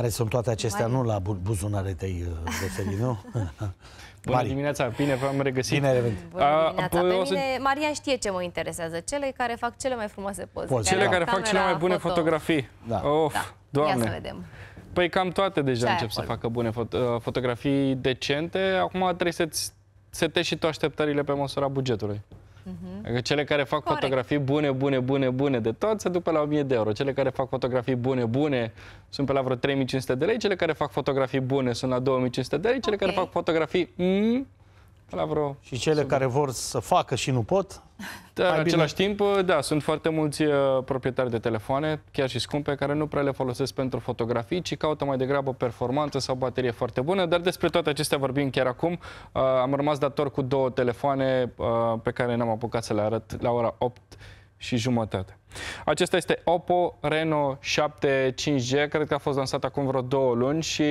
Care sunt toate acestea, Mai... nu la buzunare te-ai uh, referit, nu? Bună Mari. dimineața, bine v-am regăsit. Bine Bună dimineața. A, pe mine, să... Maria știe ce mă interesează. Cele care fac cele mai frumoase poze. poze cele da. care fac cele mai bune foto. fotografii. Da. Of, da. doamne. Ia să vedem. Păi cam toate deja Ce încep să facă bune fot uh, fotografii decente. Acum trebuie să-ți setezi și tu așteptările pe măsura bugetului. Uh-huh. cele care fac Corect. fotografii bune, bune, bune, bune de tot se duc pe la 1000 de euro. Cele care fac fotografii bune, bune sunt pe la vreo 3500 de lei. Cele care fac fotografii bune sunt la 2500 de lei. Cele okay. care fac fotografii mm, la vreo și cele care vor să facă și nu pot? Da, în același timp, da, sunt foarte mulți uh, proprietari de telefoane, chiar și scumpe, care nu prea le folosesc pentru fotografii, ci caută mai degrabă performanță sau baterie foarte bună, dar despre toate acestea vorbim chiar acum. Uh, am rămas dator cu două telefoane uh, pe care n-am apucat să le arăt la ora 8 și jumătate. Acesta este Oppo Reno 7 5G, cred că a fost lansat acum vreo două luni și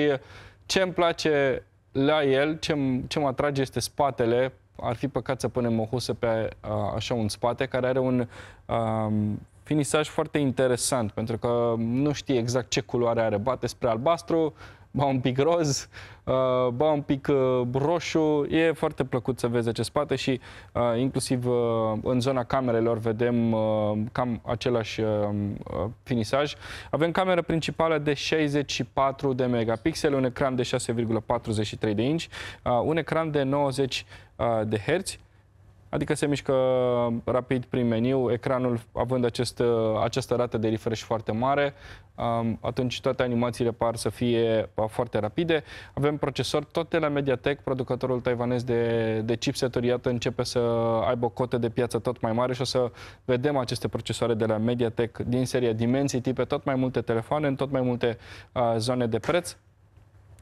ce îmi place la el ce mă atrage este spatele. Ar fi păcat să punem o husă pe a, așa un spate care are un a, finisaj foarte interesant pentru că nu știi exact ce culoare are. Bate spre albastru, ba un pic roz, uh, ba un pic uh, roșu. E foarte plăcut să vezi acest spate și uh, inclusiv în zona camerelor vedem cam același finisaj. Avem camera principală de 64 de megapixeli, un ecran de 6,43 de inch, un ecran de 90 de herți, Adică se mișcă rapid prin meniu, ecranul având acest, această rată de refresh foarte mare, atunci toate animațiile par să fie foarte rapide. Avem procesori tot de la Mediatek, producătorul taiwanez de, de chipseturi, iată începe să aibă o cotă de piață tot mai mare și o să vedem aceste procesoare de la Mediatek din seria Dimensity pe tot mai multe telefoane, în tot mai multe zone de preț.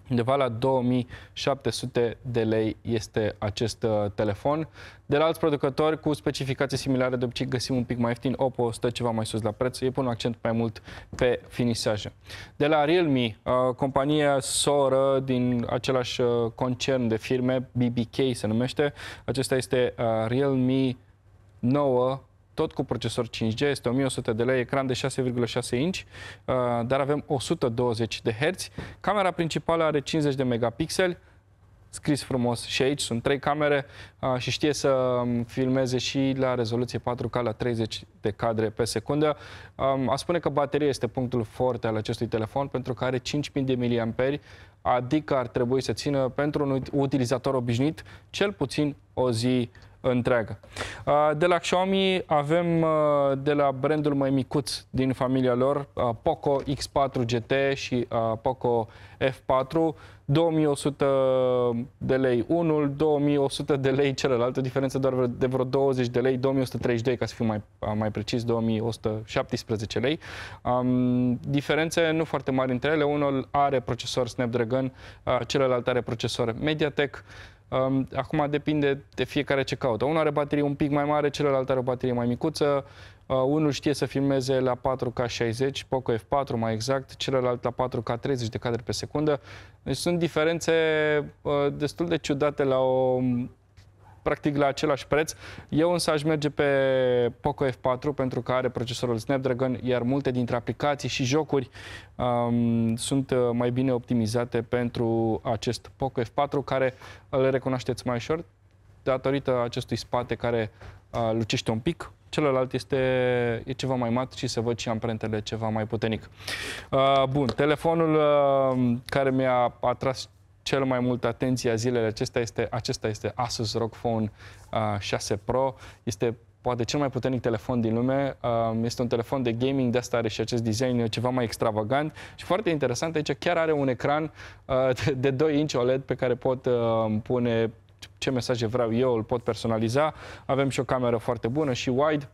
Undeva la 2700 de lei este acest uh, telefon. De la alți producători cu specificații similare, de obicei găsim un pic mai ieftin, Oppo stă ceva mai sus la preț, ei pun accent mai mult pe finisaje. De la Realme, uh, compania soră din același uh, concern de firme, BBK se numește, acesta este Realme 9 tot cu procesor 5G, este 1100 de lei, ecran de 6,6 inch, uh, dar avem 120 de Hz. Camera principală are 50 de megapixeli, scris frumos și aici sunt trei camere uh, și știe să um, filmeze și la rezoluție 4K la 30 de cadre pe secundă. Um, a, spune că bateria este punctul forte al acestui telefon pentru că are 5000 de mAh, adică ar trebui să țină pentru un utilizator obișnuit cel puțin o zi întreagă. De la Xiaomi avem de la brandul mai micuț din familia lor, Poco X4 GT și Poco F4, 2100 de lei unul, 2100 de lei celălalt, o diferență doar de vreo 20 de lei, 2132 ca să fiu mai, mai precis, 2117 lei. Um, diferențe nu foarte mari între ele, unul are procesor Snapdragon, uh, celălalt are procesor MediaTek. Uh, Acum depinde de fiecare ce caută. Unul are baterie un pic mai mare, celălalt are o baterie mai micuță. Uh, unul știe să filmeze la 4K60, Poco F4 mai exact, celălalt la 4K30 de cadre pe secundă. Deci sunt diferențe uh, destul de ciudate la o practic la același preț. Eu însă aș merge pe Poco F4 pentru că are procesorul Snapdragon, iar multe dintre aplicații și jocuri um, sunt uh, mai bine optimizate pentru acest Poco F4 care îl recunoașteți mai ușor datorită acestui spate care uh, lucește un pic, celălalt este e ceva mai mat și se văd și amprentele ceva mai puternic. Uh, bun, telefonul uh, care mi-a atras cel mai mult atenția zilele acesta este, acesta este Asus ROG Phone uh, 6 Pro. Este poate cel mai puternic telefon din lume. Este un telefon de gaming, de asta are și acest design ceva mai extravagant și foarte interesant. Aici chiar are un ecran de 2 inch OLED pe care pot pune ce mesaje vreau eu, îl pot personaliza. Avem și o cameră foarte bună și wide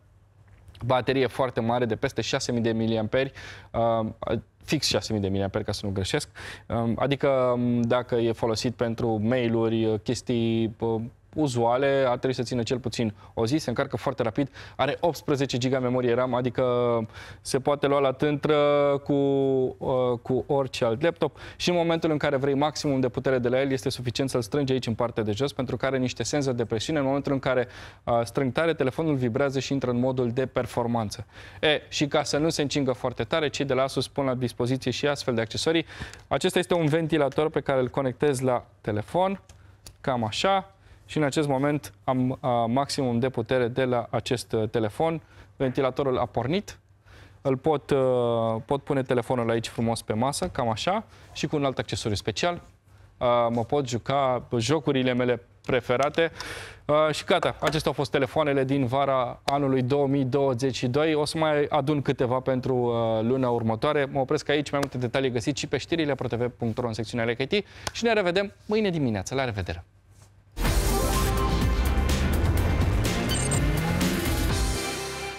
baterie foarte mare de peste 6000 de miliamperi, um, fix 6000 de miliamperi, ca să nu greșesc. Um, adică um, dacă e folosit pentru mail-uri, chestii uzuale, ar trebui să țină cel puțin o zi, se încarcă foarte rapid, are 18 GB memorie RAM, adică se poate lua la tântră cu, uh, cu orice alt laptop și în momentul în care vrei maximum de putere de la el, este suficient să-l strângi aici în partea de jos, pentru că are niște senzori de presiune, în momentul în care uh, strâng tare, telefonul vibrează și intră în modul de performanță. E, și ca să nu se încingă foarte tare, cei de la Asus pun la dispoziție și astfel de accesorii. Acesta este un ventilator pe care îl conectez la telefon, cam așa, și în acest moment am a, maximum de putere de la acest uh, telefon. Ventilatorul a pornit, îl pot, a, uh, pot pune telefonul aici frumos pe masă, cam așa, și cu un alt accesoriu special a, mă pot juca jocurile mele preferate. Uh, și gata, acestea au fost telefoanele din vara anului 2022. O să mai adun câteva pentru uh, luna următoare. Mă opresc aici, mai multe detalii găsiți și pe știrile protv.ro în secțiunea LKT și ne revedem mâine dimineață. La revedere!